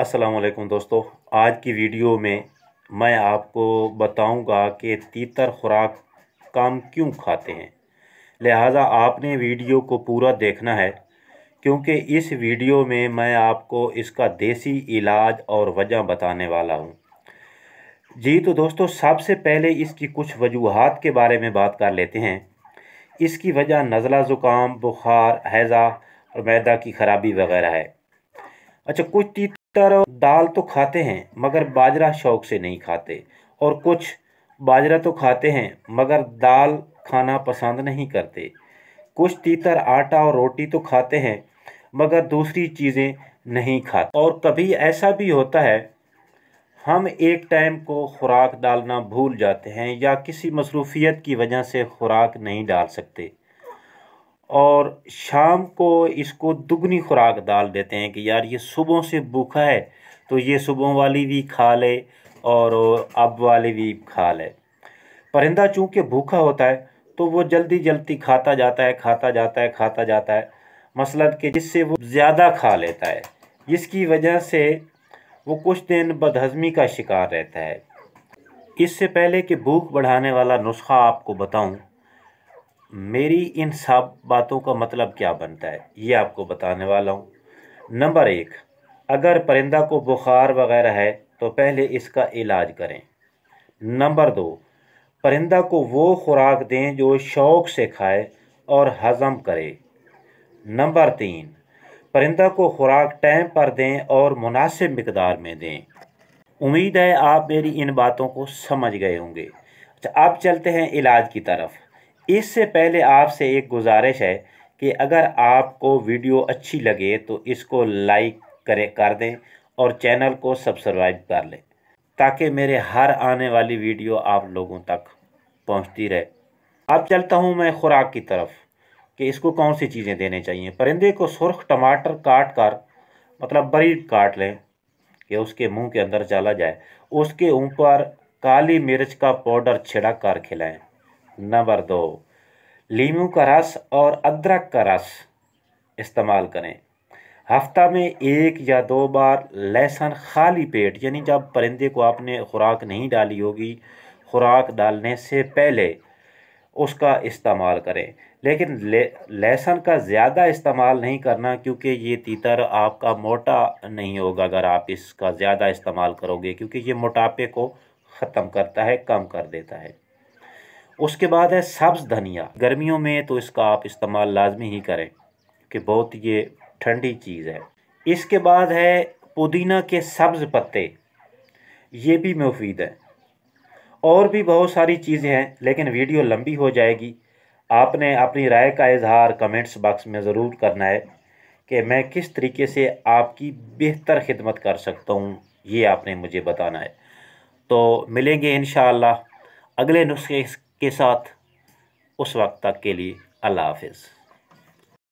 असलम दोस्तों आज की वीडियो में मैं आपको बताऊंगा कि तीतर खुराक कम क्यों खाते हैं लिहाजा आपने वीडियो को पूरा देखना है क्योंकि इस वीडियो में मैं आपको इसका देसी इलाज और वजह बताने वाला हूँ जी तो दोस्तों सबसे पहले इसकी कुछ वजूहत के बारे में बात कर लेते हैं इसकी वजह नज़ला ज़ुकाम बुखार हैज़ा और मैदा की खराबी वगैरह है अच्छा कुछ अधिकतर दाल तो खाते हैं मगर बाजरा शौक से नहीं खाते और कुछ बाजरा तो खाते हैं मगर दाल खाना पसंद नहीं करते कुछ तीतर आटा और रोटी तो खाते हैं मगर दूसरी चीज़ें नहीं खाते और कभी ऐसा भी होता है हम एक टाइम को खुराक डालना भूल जाते हैं या किसी मसरूफियत की वजह से खुराक नहीं डाल सकते और शाम को इसको दुगनी खुराक डाल देते हैं कि यार ये सुबह से भूखा है तो ये सुबह वाली भी खा ले और अब वाली भी खा ले परिंदा चूँकि भूखा होता है तो वो जल्दी जल्दी खाता जाता है खाता जाता है खाता जाता है मसलन कि जिससे वो ज़्यादा खा लेता है जिसकी वजह से वो कुछ दिन बदहज़मी का शिकार रहता है इससे पहले कि भूख बढ़ाने वाला नुस्खा आपको बताऊं मेरी इन सब बातों का मतलब क्या बनता है ये आपको बताने वाला हूँ नंबर एक अगर परिंदा को बुखार वगैरह है तो पहले इसका इलाज करें नंबर दो परिंदा को वो खुराक दें जो शौक़ से खाए और हज़म करे नंबर तीन परिंदा को खुराक टाइम पर दें और मुनासिब मकदार में दें उम्मीद है आप मेरी इन बातों को समझ गए होंगे अच्छा अब चलते हैं इलाज की तरफ इससे पहले आपसे एक गुजारिश है कि अगर आपको वीडियो अच्छी लगे तो इसको लाइक करें कर दें और चैनल को सब्सक्राइब कर लें ताकि मेरे हर आने वाली वीडियो आप लोगों तक पहुंचती रहे अब चलता हूं मैं खुराक की तरफ कि इसको कौन सी चीज़ें देने चाहिए परिंदे को सुरख टमाटर काट कर मतलब बरीक काट लें कि उसके मुंह के अंदर चला जाए उसके ऊपर काली मिर्च का पाउडर छिड़क कर खिलाएँ नंबर दो लीमू का रस और अदरक का रस इस्तेमाल करें हफ्ता में एक या दो बार लहसुन खाली पेट यानी जब परिंदे को आपने खुराक नहीं डाली होगी खुराक डालने से पहले उसका इस्तेमाल करें लेकिन लहसुन का ज़्यादा इस्तेमाल नहीं करना क्योंकि ये तीतर आपका मोटा नहीं होगा अगर आप इसका ज़्यादा इस्तेमाल करोगे क्योंकि ये मोटापे को ख़त्म करता है कम कर देता है उसके बाद है सब्ज़ धनिया गर्मियों में तो इसका आप इस्तेमाल लाजमी ही करें कि बहुत ये ठंडी चीज़ है इसके बाद है पुदीना के सब्ज़ पत्ते ये भी मुफीद हैं और भी बहुत सारी चीज़ें हैं लेकिन वीडियो लंबी हो जाएगी आपने अपनी राय का इजहार कमेंट्स बॉक्स में ज़रूर करना है कि मैं किस तरीके से आपकी बेहतर खिदमत कर सकता हूँ ये आपने मुझे बताना है तो मिलेंगे इन अगले नुस्खे के साथ उस वक्त तक के लिए अल्लाह हाफिज़